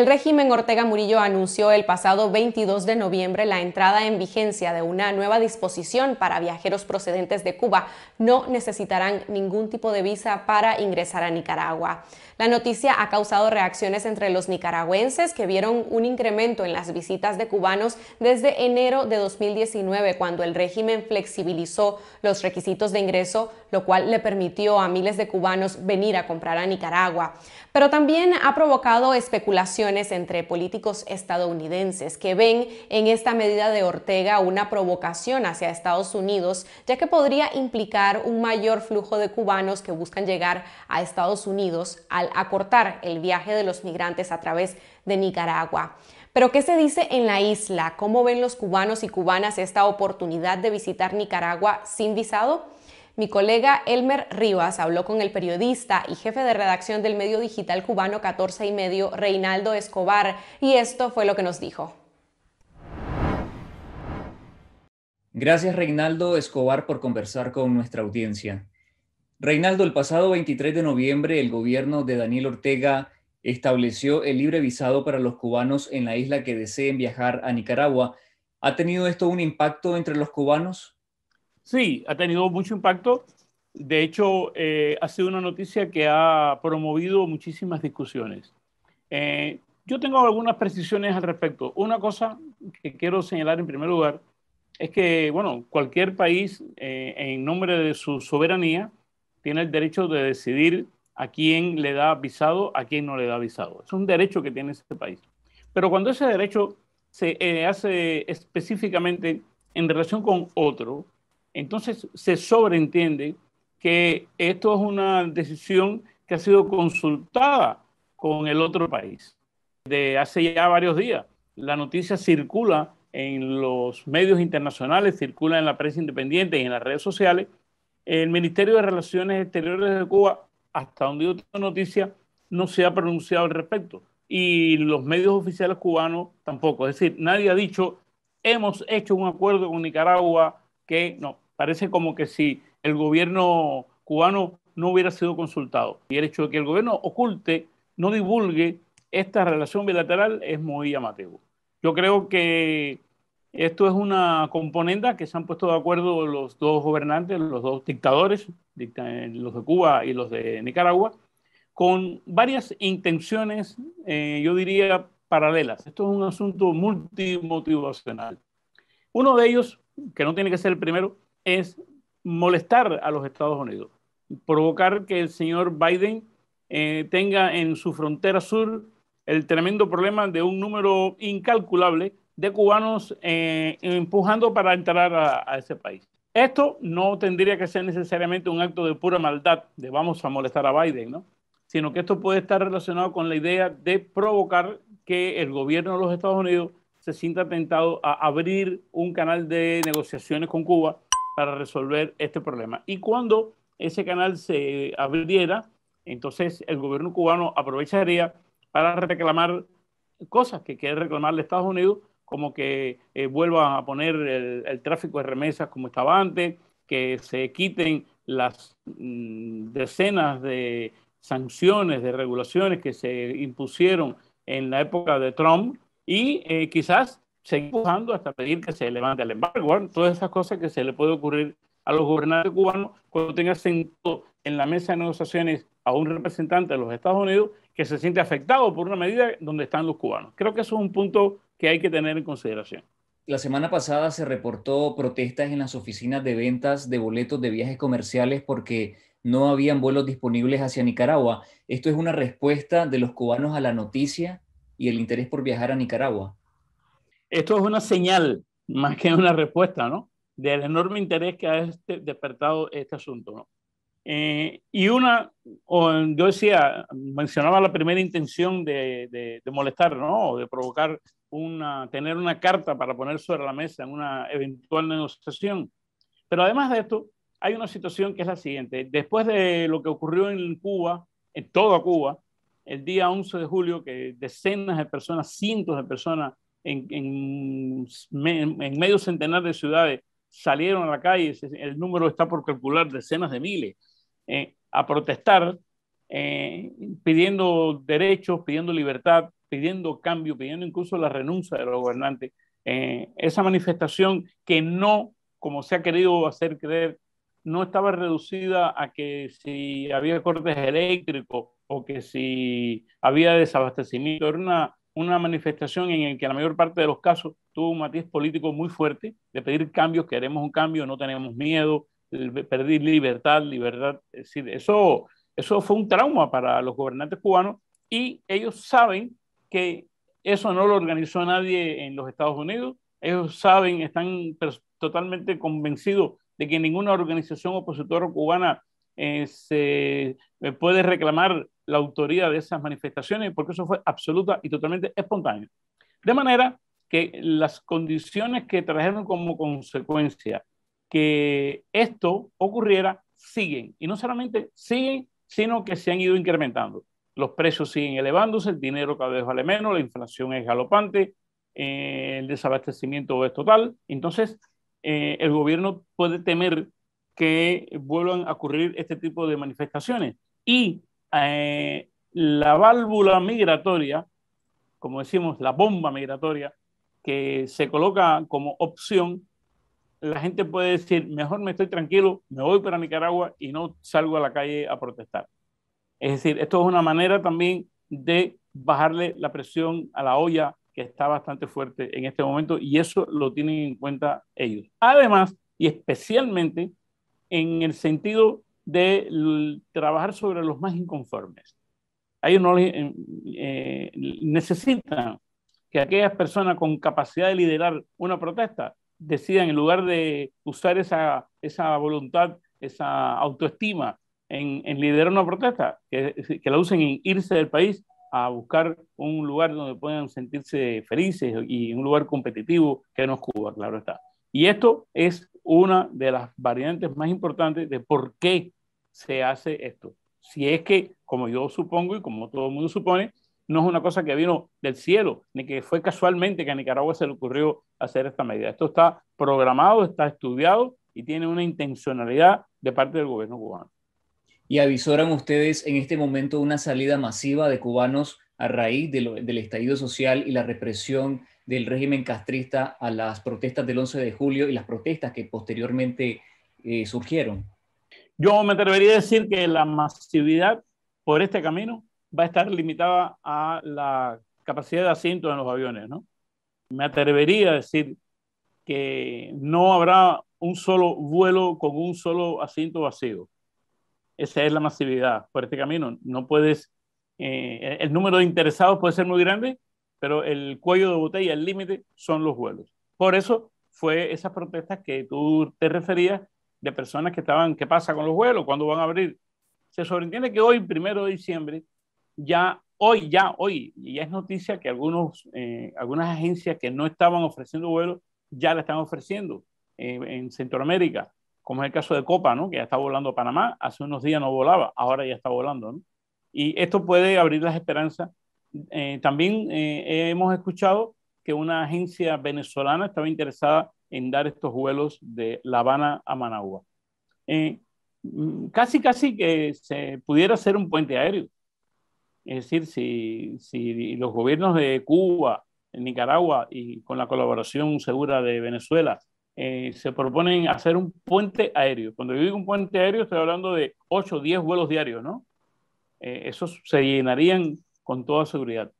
El régimen Ortega Murillo anunció el pasado 22 de noviembre la entrada en vigencia de una nueva disposición para viajeros procedentes de Cuba. No necesitarán ningún tipo de visa para ingresar a Nicaragua. La noticia ha causado reacciones entre los nicaragüenses que vieron un incremento en las visitas de cubanos desde enero de 2019 cuando el régimen flexibilizó los requisitos de ingreso, lo cual le permitió a miles de cubanos venir a comprar a Nicaragua. Pero también ha provocado especulaciones entre políticos estadounidenses que ven en esta medida de Ortega una provocación hacia Estados Unidos, ya que podría implicar un mayor flujo de cubanos que buscan llegar a Estados Unidos al acortar el viaje de los migrantes a través de Nicaragua. Pero ¿qué se dice en la isla? ¿Cómo ven los cubanos y cubanas esta oportunidad de visitar Nicaragua sin visado? Mi colega Elmer Rivas habló con el periodista y jefe de redacción del medio digital cubano 14 y medio, Reinaldo Escobar, y esto fue lo que nos dijo. Gracias Reinaldo Escobar por conversar con nuestra audiencia. Reinaldo, el pasado 23 de noviembre el gobierno de Daniel Ortega estableció el libre visado para los cubanos en la isla que deseen viajar a Nicaragua. ¿Ha tenido esto un impacto entre los cubanos? Sí, ha tenido mucho impacto. De hecho, eh, ha sido una noticia que ha promovido muchísimas discusiones. Eh, yo tengo algunas precisiones al respecto. Una cosa que quiero señalar en primer lugar es que, bueno, cualquier país, eh, en nombre de su soberanía, tiene el derecho de decidir a quién le da visado, a quién no le da visado. Es un derecho que tiene ese país. Pero cuando ese derecho se hace específicamente en relación con otro, entonces se sobreentiende que esto es una decisión que ha sido consultada con el otro país. De hace ya varios días, la noticia circula en los medios internacionales, circula en la prensa independiente y en las redes sociales. El Ministerio de Relaciones Exteriores de Cuba, hasta donde yo tengo noticia, no se ha pronunciado al respecto. Y los medios oficiales cubanos tampoco. Es decir, nadie ha dicho, hemos hecho un acuerdo con Nicaragua que no, Parece como que si el gobierno cubano no hubiera sido consultado. Y el hecho de que el gobierno oculte, no divulgue esta relación bilateral es muy llamativo. Yo creo que esto es una componenda que se han puesto de acuerdo los dos gobernantes, los dos dictadores, los de Cuba y los de Nicaragua, con varias intenciones, eh, yo diría, paralelas. Esto es un asunto multimotivacional. Uno de ellos, que no tiene que ser el primero, es molestar a los Estados Unidos, provocar que el señor Biden eh, tenga en su frontera sur el tremendo problema de un número incalculable de cubanos eh, empujando para entrar a, ese país. Esto no tendría que ser necesariamente un acto de pura maldad, de vamos a molestar a Biden, ¿no? sino que esto puede estar relacionado con la idea de provocar que el gobierno de los Estados Unidos se sienta tentado a abrir un canal de negociaciones con Cuba para resolver este problema. Y cuando ese canal se abriera, entonces el gobierno cubano aprovecharía para reclamar cosas que quiere reclamar Estados Unidos, como que eh, vuelva vuelvan a poner el, tráfico de remesas como estaba antes, que se quiten las mm, decenas de sanciones, de regulaciones que se impusieron en la época de Trump y eh, quizás seguir empujando hasta pedir que se levante el embargo. todas esas cosas que se le puede ocurrir a los gobernantes cubanos cuando tengan en la mesa de negociaciones a un representante de los Estados Unidos que se siente afectado por una medida donde están los cubanos. Creo que eso es un punto que hay que tener en consideración. La semana pasada se reportó protestas en las oficinas de ventas de boletos de viajes comerciales porque no habían vuelos disponibles hacia Nicaragua. ¿Esto es una respuesta de los cubanos a la noticia y el interés por viajar a Nicaragua? Esto es una señal más que una respuesta, ¿no? Del enorme interés que ha este, despertado este asunto, ¿no? Eh, y una, yo decía, mencionaba la primera intención de, de, molestar, ¿no? De provocar una, tener una carta para poner sobre la mesa en una eventual negociación. Pero además de esto, hay una situación que es la siguiente. Después de lo que ocurrió en Cuba, en toda Cuba, el día 11 de julio, que decenas de personas, cientos de personas en, en, medio centenar de ciudades salieron a la calle, el número está por calcular decenas de miles, eh, a protestar, eh, pidiendo derechos, pidiendo libertad, pidiendo cambio, pidiendo incluso la renuncia de los gobernantes. Eh, esa manifestación que no, como se ha querido hacer creer, no estaba reducida a que si había cortes eléctricos o que si había desabastecimiento, era una una manifestación en la que la mayor parte de los casos tuvo un matiz político muy fuerte, de pedir cambios, queremos un cambio, no tenemos miedo, perder libertad, libertad. Es decir, eso, eso fue un trauma para los gobernantes cubanos y ellos saben que eso no lo organizó nadie en los Estados Unidos, ellos saben, están totalmente convencidos de que ninguna organización opositora cubana eh, se eh, puede reclamar la autoridad de esas manifestaciones, porque eso fue absoluta y totalmente espontánea De manera que las condiciones que trajeron como consecuencia que esto ocurriera siguen, y no solamente siguen, sino que se han ido incrementando. Los precios siguen elevándose, el dinero cada vez vale menos, la inflación es galopante, eh, el desabastecimiento es total. Entonces, eh, el gobierno puede temer que vuelvan a ocurrir este tipo de manifestaciones. Y eh, la válvula migratoria, como decimos, la bomba migratoria, que se coloca como opción, la gente puede decir, mejor me estoy tranquilo, me voy para Nicaragua y no salgo a la calle a protestar. Es decir, esto es una manera también de bajarle la presión a la olla que está bastante fuerte en este momento y eso lo tienen en cuenta ellos. Además, y especialmente en el sentido de trabajar sobre los más inconformes. Hay ellos no eh, eh, necesitan que aquellas personas con capacidad de liderar una protesta decidan, en lugar de usar esa, voluntad, esa autoestima en, liderar una protesta, que, que, la usen en irse del país a buscar un lugar donde puedan sentirse felices y un lugar competitivo que no es Cuba, claro está. Y esto es una de las variantes más importantes de por qué se hace esto. Si es que, como yo supongo y como todo el mundo supone, no es una cosa que vino del cielo, ni que fue casualmente que a Nicaragua se le ocurrió hacer esta medida. Esto está programado, está estudiado y tiene una intencionalidad de parte del gobierno cubano. ¿Y avisoran ustedes en este momento una salida masiva de cubanos a raíz del estallido social y la represión del régimen castrista a las protestas del 11 de julio y las protestas que posteriormente eh, surgieron? Yo me atrevería a decir que la masividad por este camino va a estar limitada a la capacidad de asientos en los aviones, ¿no? Me atrevería a decir que no habrá un solo vuelo con un solo asiento vacío. Esa es la masividad por este camino. No puedes, eh, el número de interesados puede ser muy grande, pero el cuello de botella, el límite, son los vuelos. Por eso fue esas protestas que tú te referías de personas que estaban, ¿qué pasa con los vuelos? ¿Cuándo van a abrir? Se sobreentiende que hoy, primero de diciembre, ya hoy, ya hoy, ya es noticia que algunos, eh, algunas agencias que no estaban ofreciendo vuelos ya la están ofreciendo eh, en Centroamérica, como es el caso de Copa, que ya está volando a Panamá, hace unos días no volaba, ahora ya está volando. Y esto puede abrir las esperanzas. Eh, también hemos escuchado que una agencia venezolana estaba interesada en dar estos vuelos de La Habana a Managua. Eh, mm, casi, casi que se pudiera hacer un puente aéreo. Es decir, si, si los gobiernos de Cuba, Nicaragua y con la colaboración segura de Venezuela eh, se proponen hacer un puente aéreo. Cuando yo digo un puente aéreo, estoy hablando de 8 o 10 vuelos diarios, ¿no? Eh, esos se llenarían con toda seguridad.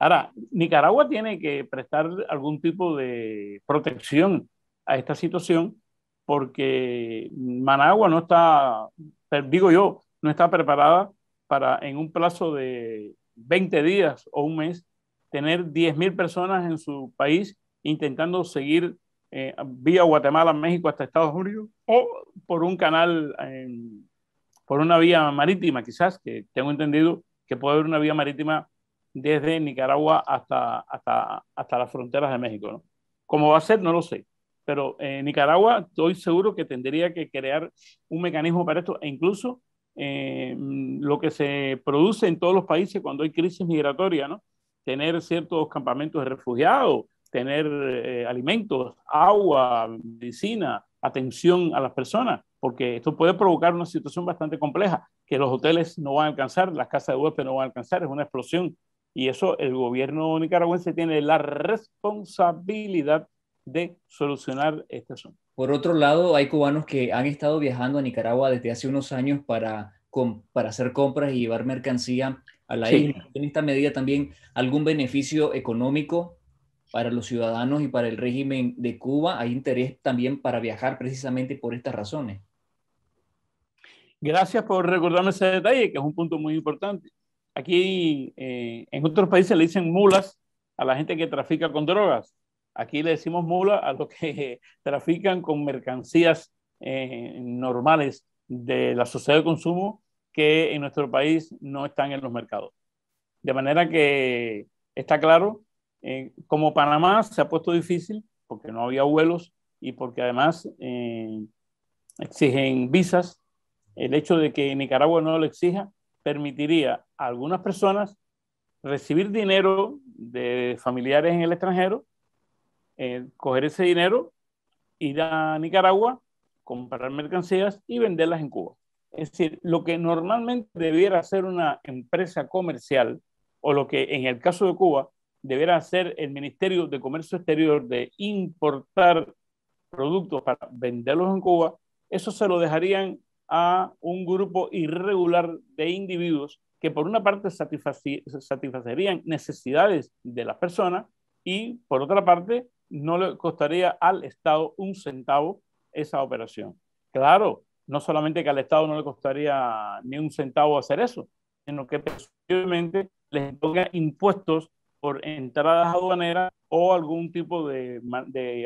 Ahora, Nicaragua tiene que prestar algún tipo de protección a esta situación porque Managua no está, digo yo, no está preparada para en un plazo de 20 días o un mes tener 10.000 personas en su país intentando seguir eh, vía Guatemala, México hasta Estados Unidos o por un canal, por una vía marítima quizás, que tengo entendido que puede haber una vía marítima desde Nicaragua hasta, hasta, hasta las fronteras de México. ¿no? ¿Cómo va a ser? No lo sé. Pero en Nicaragua, estoy seguro que tendría que crear un mecanismo para esto e incluso eh, lo que se produce en todos los países cuando hay crisis migratoria, ¿no? Tener ciertos campamentos de refugiados, tener eh, alimentos, agua, medicina, atención a las personas, porque esto puede provocar una situación bastante compleja, que los hoteles no van a alcanzar, las casas de huéspedes no van a alcanzar, es una explosión y eso el gobierno nicaragüense tiene la responsabilidad de solucionar este asunto. Por otro lado, hay cubanos que han estado viajando a Nicaragua desde hace unos años para, para hacer compras y llevar mercancía a la isla. ¿En esta medida también algún beneficio económico para los ciudadanos y para el régimen de Cuba? ¿Hay interés también para viajar precisamente por estas razones? Gracias por recordarme ese detalle, que es un punto muy importante. Aquí eh, en otros países le dicen mulas a la gente que trafica con drogas. Aquí le decimos mula a los que trafican con mercancías eh, normales de la sociedad de consumo que en nuestro país no están en los mercados. De manera que está claro, eh, como Panamá se ha puesto difícil porque no había vuelos y porque además exigen visas, el hecho de que Nicaragua no lo exija permitiría algunas personas recibir dinero de familiares en el extranjero, eh, coger ese dinero, ir a Nicaragua, comprar mercancías y venderlas en Cuba. Es decir, lo que normalmente debiera hacer una empresa comercial, o lo que en el caso de Cuba debiera hacer el Ministerio de Comercio Exterior de importar productos para venderlos en Cuba, eso se lo dejarían a un grupo irregular de individuos que por una parte satisfacerían necesidades de las personas y por otra parte no le costaría al Estado un centavo esa operación. Claro, no solamente que al Estado no le costaría ni un centavo hacer eso, sino que posiblemente les ponga impuestos por entradas aduaneras o algún tipo de,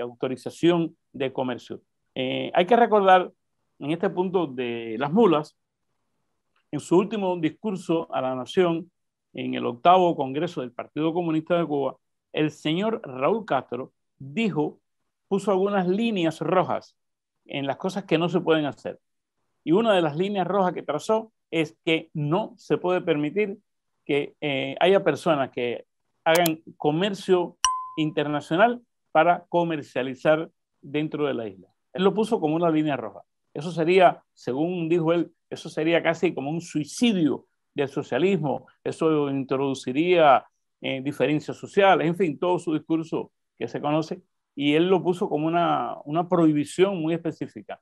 autorización de comercio. Eh, hay que recordar en este punto de las mulas en su último discurso a la nación, en el octavo Congreso del Partido Comunista de Cuba, el señor Raúl Castro dijo, puso algunas líneas rojas en las cosas que no se pueden hacer. Y una de las líneas rojas que trazó es que no se puede permitir que eh, haya personas que hagan comercio internacional para comercializar dentro de la isla. Él lo puso como una línea roja. Eso sería, según dijo él, eso sería casi como un suicidio del socialismo. Eso introduciría eh, diferencias sociales, en fin, todo su discurso que se conoce. Y él lo puso como una, una prohibición muy específica.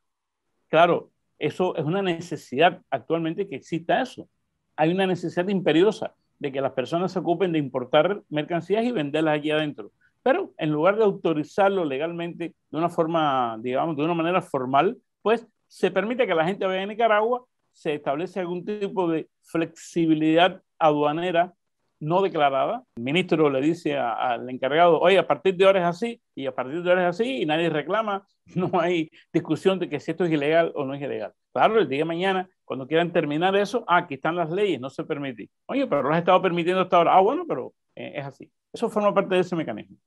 Claro, eso es una necesidad actualmente que exista eso. Hay una necesidad imperiosa de que las personas se ocupen de importar mercancías y venderlas allí adentro. Pero en lugar de autorizarlo legalmente de una forma, digamos, de una manera formal, pues se permite que la gente vaya a Nicaragua se establece algún tipo de flexibilidad aduanera no declarada. El ministro le dice al encargado, oye, a partir de ahora es así, y a partir de ahora es así, y nadie reclama, no hay discusión de que si esto es ilegal o no es ilegal. Claro, el día de mañana, cuando quieran terminar eso, ah, aquí están las leyes, no se permite. Oye, pero lo has estado permitiendo hasta ahora. Ah, bueno, pero eh, es así. Eso forma parte de ese mecanismo.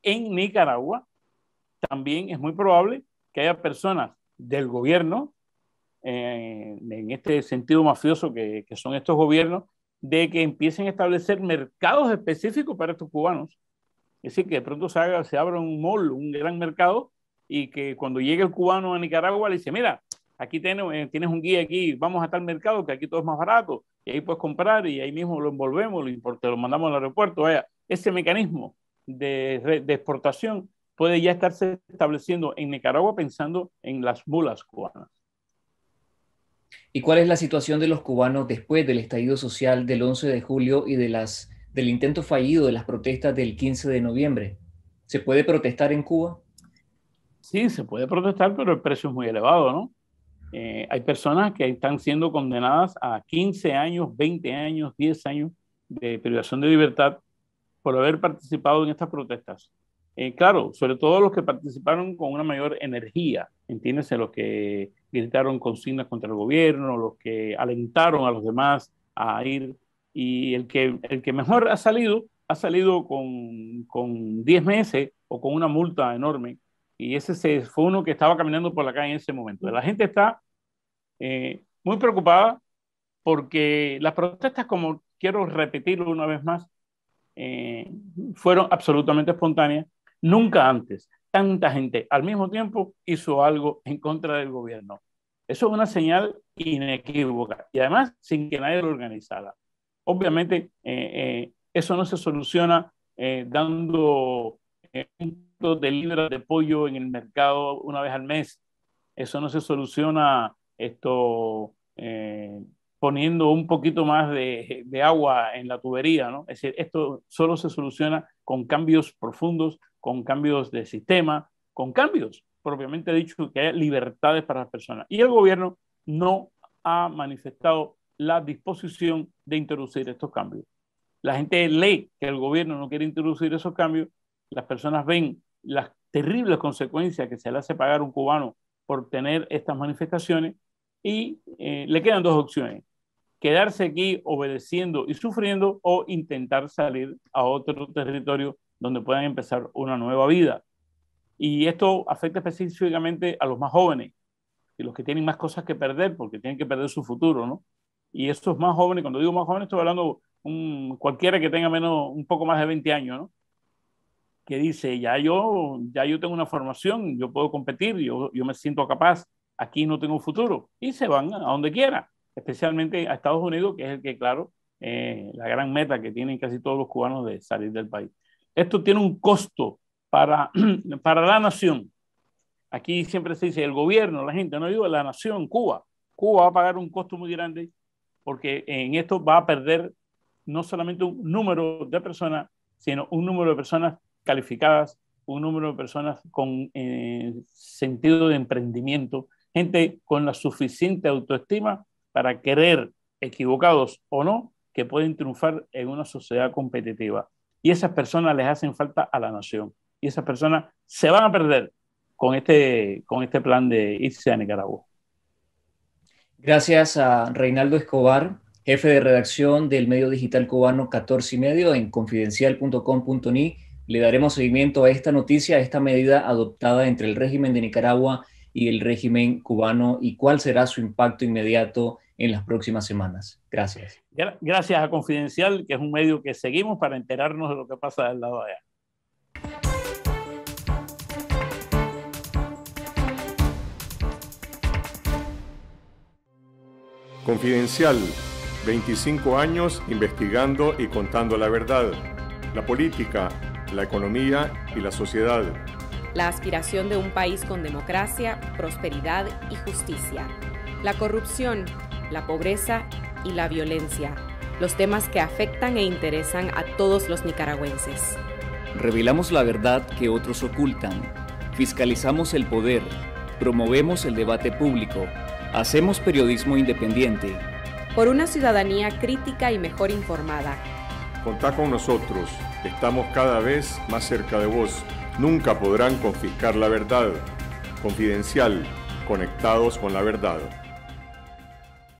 En Nicaragua también es muy probable que haya personas del gobierno eh, en este sentido mafioso que, son estos gobiernos, de que empiecen a establecer mercados específicos para estos cubanos. Es decir, que de pronto se, se abra un mall, un gran mercado, y que cuando llegue el cubano a Nicaragua le dice, mira, aquí eh, tienes, un guía aquí, vamos a tal mercado que aquí todo es más barato, y ahí puedes comprar y ahí mismo lo envolvemos, lo, lo mandamos al aeropuerto. Vaya, ese mecanismo de, de exportación puede ya estarse estableciendo en Nicaragua pensando en las mulas cubanas. ¿Y cuál es la situación de los cubanos después del estallido social del 11 de julio y del intento fallido de las protestas del 15 de noviembre? ¿Se puede protestar en Cuba? Sí, se puede protestar, pero el precio es muy elevado, ¿no? Eh, hay personas que están siendo condenadas a 15 años, 20 años, 10 años de privación de libertad por haber participado en estas protestas. Eh, claro, sobre todo los que participaron con una mayor energía, entiéndese, los que gritaron consignas contra el gobierno, los que alentaron a los demás a ir, y el que, el que mejor ha salido, ha salido con, con 10 meses o con una multa enorme, y ese fue uno que estaba caminando por la calle en ese momento. La gente está eh, muy preocupada porque las protestas, como quiero repetirlo una vez más, eh, fueron absolutamente espontáneas Nunca antes tanta gente al mismo tiempo hizo algo en contra del gobierno. Eso es una señal inequívoca y además sin que nadie lo organizara. Obviamente eh, eh, eso no se soluciona eh, dando puntos de libra de pollo en el mercado una vez al mes. Eso no se soluciona esto poniendo un poquito más de, agua en la tubería, Es decir, esto solo se soluciona con cambios profundos con cambios de sistema, con cambios, propiamente dicho, que haya libertades para las personas. Y el gobierno no ha manifestado la disposición de introducir estos cambios. La gente lee que el gobierno no quiere introducir esos cambios, las personas ven las terribles consecuencias que se le hace pagar a un cubano por tener estas manifestaciones y eh, le quedan dos opciones, quedarse aquí obedeciendo y sufriendo o intentar salir a otro territorio donde puedan empezar una nueva vida. Y esto afecta específicamente a los más jóvenes y los que tienen más cosas que perder porque tienen que perder su futuro, ¿no? Y estos más jóvenes, cuando digo más jóvenes, estoy hablando un, cualquiera que tenga menos, un poco más de 20 años, ¿no? Que dice, ya yo, ya yo tengo una formación, yo puedo competir, yo, yo me siento capaz, aquí no tengo futuro. Y se van a donde quiera, especialmente a Estados Unidos, que es el que, claro, eh, la gran meta que tienen casi todos los cubanos de salir del país. Esto tiene un costo para, la nación. Aquí siempre se dice el gobierno, la gente, no digo la nación, Cuba. Cuba va a pagar un costo muy grande porque en esto va a perder no solamente un número de personas, sino un número de personas calificadas, un número de personas con eh, sentido de emprendimiento, gente con la suficiente autoestima para querer, equivocados o no, que pueden triunfar en una sociedad competitiva y esas personas les hacen falta a la nación. Y esas personas se van a perder con este, con este plan de irse a Nicaragua. Gracias a Reinaldo Escobar, jefe de redacción del medio digital cubano 14 y medio en confidencial.com.ni. Le daremos seguimiento a esta noticia, a esta medida adoptada entre el régimen de Nicaragua y el régimen cubano y cuál será su impacto inmediato en las próximas semanas. Gracias. Gracias a Confidencial, que es un medio que seguimos para enterarnos de lo que pasa del lado de allá. Confidencial, 25 años investigando y contando la verdad, la política, la economía y la sociedad. La aspiración de un país con democracia, prosperidad y justicia. La corrupción, la pobreza y la violencia, los temas que afectan e interesan a todos los nicaragüenses. Revelamos la verdad que otros ocultan, fiscalizamos el poder, promovemos el debate público, hacemos periodismo independiente. Por una ciudadanía crítica y mejor informada. Contá con nosotros, estamos cada vez más cerca de vos. Nunca podrán confiscar la verdad. Confidencial, conectados con la verdad.